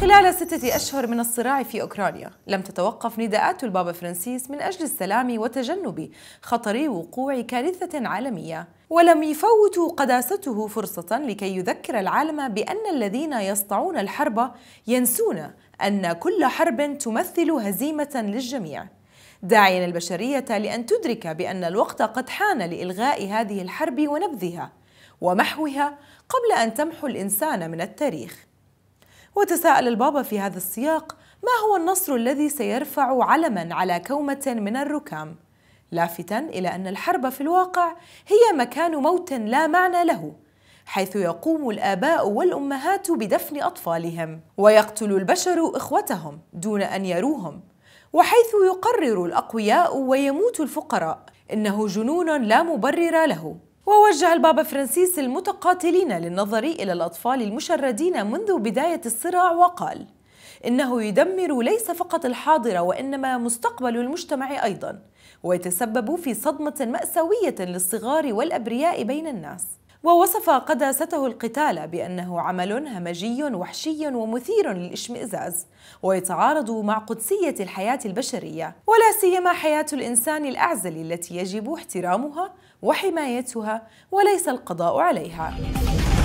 خلال ستة أشهر من الصراع في أوكرانيا لم تتوقف نداءات البابا فرانسيس من أجل السلام وتجنب خطر وقوع كارثة عالمية ولم يفوتوا قداسته فرصة لكي يذكر العالم بأن الذين يصطعون الحرب ينسون أن كل حرب تمثل هزيمة للجميع داعيا البشرية لأن تدرك بأن الوقت قد حان لإلغاء هذه الحرب ونبذها ومحوها قبل أن تمحو الإنسان من التاريخ وتساءل البابا في هذا السياق ما هو النصر الذي سيرفع علما على كومة من الركام لافتا إلى أن الحرب في الواقع هي مكان موت لا معنى له حيث يقوم الآباء والأمهات بدفن أطفالهم ويقتل البشر إخوتهم دون أن يروهم وحيث يقرر الأقوياء ويموت الفقراء إنه جنون لا مبرر له ووجه البابا فرانسيس المتقاتلين للنظر إلى الأطفال المشردين منذ بداية الصراع وقال إنه يدمر ليس فقط الحاضر وإنما مستقبل المجتمع أيضا ويتسبب في صدمة مأساوية للصغار والأبرياء بين الناس ووصف قداسته القتال بأنه عمل همجي وحشي ومثير للإشمئزاز ويتعارض مع قدسية الحياة البشرية ولا سيما حياة الإنسان الأعزل التي يجب احترامها وحمايتها وليس القضاء عليها